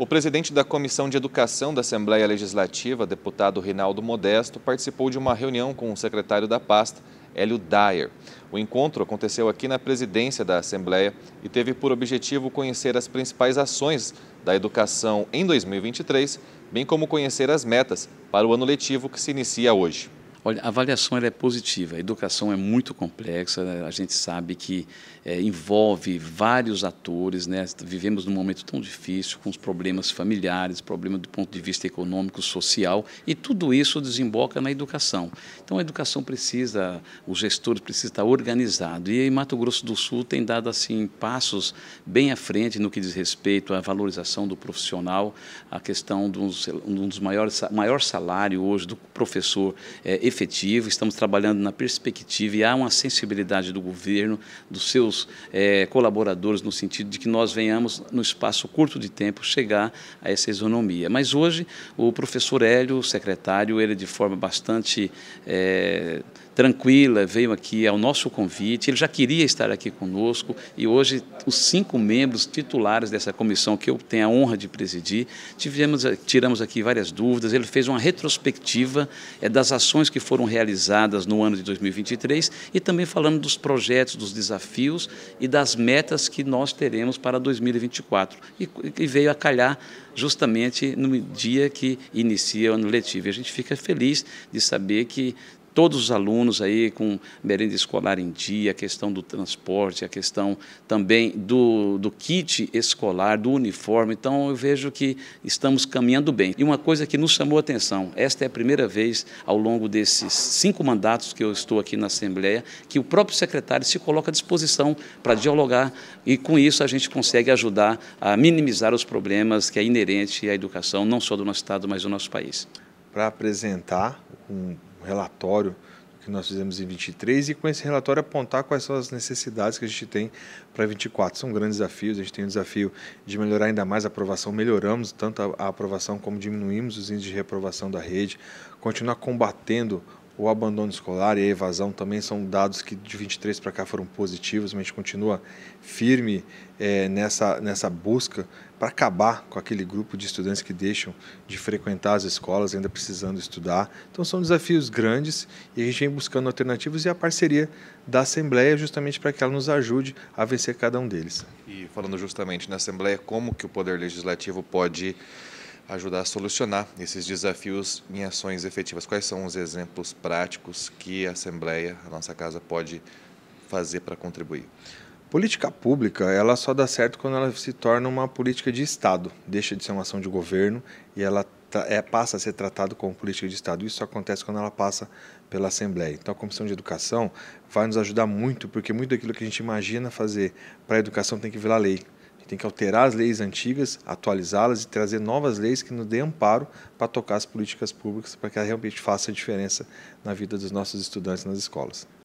O presidente da Comissão de Educação da Assembleia Legislativa, deputado Rinaldo Modesto, participou de uma reunião com o secretário da pasta, Hélio Dyer. O encontro aconteceu aqui na presidência da Assembleia e teve por objetivo conhecer as principais ações da educação em 2023, bem como conhecer as metas para o ano letivo que se inicia hoje. Olha, a avaliação é positiva. A educação é muito complexa. A gente sabe que é, envolve vários atores. Né? Vivemos num momento tão difícil, com os problemas familiares, problemas do ponto de vista econômico, social, e tudo isso desemboca na educação. Então, a educação precisa, o gestor precisa estar organizado. E em Mato Grosso do Sul tem dado assim passos bem à frente no que diz respeito à valorização do profissional, a questão de um dos maiores maior salário hoje do professor. É, efetivo, estamos trabalhando na perspectiva e há uma sensibilidade do governo, dos seus é, colaboradores, no sentido de que nós venhamos, no espaço curto de tempo, chegar a essa isonomia. Mas hoje, o professor Hélio, o secretário, ele de forma bastante... É, tranquila, veio aqui ao é nosso convite. Ele já queria estar aqui conosco e hoje os cinco membros titulares dessa comissão que eu tenho a honra de presidir, tivemos, tiramos aqui várias dúvidas. Ele fez uma retrospectiva é, das ações que foram realizadas no ano de 2023 e também falando dos projetos, dos desafios e das metas que nós teremos para 2024. E, e veio a calhar justamente no dia que inicia o ano letivo. E a gente fica feliz de saber que todos os alunos aí com merenda escolar em dia, a questão do transporte, a questão também do, do kit escolar, do uniforme. Então eu vejo que estamos caminhando bem. E uma coisa que nos chamou a atenção, esta é a primeira vez ao longo desses cinco mandatos que eu estou aqui na Assembleia, que o próprio secretário se coloca à disposição para dialogar e com isso a gente consegue ajudar a minimizar os problemas que é inerente à educação, não só do nosso Estado, mas do nosso país. Para apresentar um relatório que nós fizemos em 23 e com esse relatório apontar quais são as necessidades que a gente tem para 24. São grandes desafios, a gente tem o um desafio de melhorar ainda mais a aprovação, melhoramos tanto a, a aprovação como diminuímos os índices de reprovação da rede, continuar combatendo o abandono escolar e a evasão também são dados que de 23 para cá foram positivos, mas a gente continua firme é, nessa, nessa busca para acabar com aquele grupo de estudantes que deixam de frequentar as escolas, ainda precisando estudar. Então, são desafios grandes e a gente vem buscando alternativas e a parceria da Assembleia, justamente para que ela nos ajude a vencer cada um deles. E falando justamente na Assembleia, como que o Poder Legislativo pode ajudar a solucionar esses desafios em ações efetivas. Quais são os exemplos práticos que a Assembleia, a nossa casa, pode fazer para contribuir? Política pública, ela só dá certo quando ela se torna uma política de Estado, deixa de ser uma ação de governo e ela é, passa a ser tratado como política de Estado. Isso acontece quando ela passa pela Assembleia. Então, a Comissão de Educação vai nos ajudar muito, porque muito daquilo que a gente imagina fazer para a educação tem que vir à lei tem que alterar as leis antigas, atualizá-las e trazer novas leis que nos dê amparo para tocar as políticas públicas para que ela realmente faça a diferença na vida dos nossos estudantes nas escolas.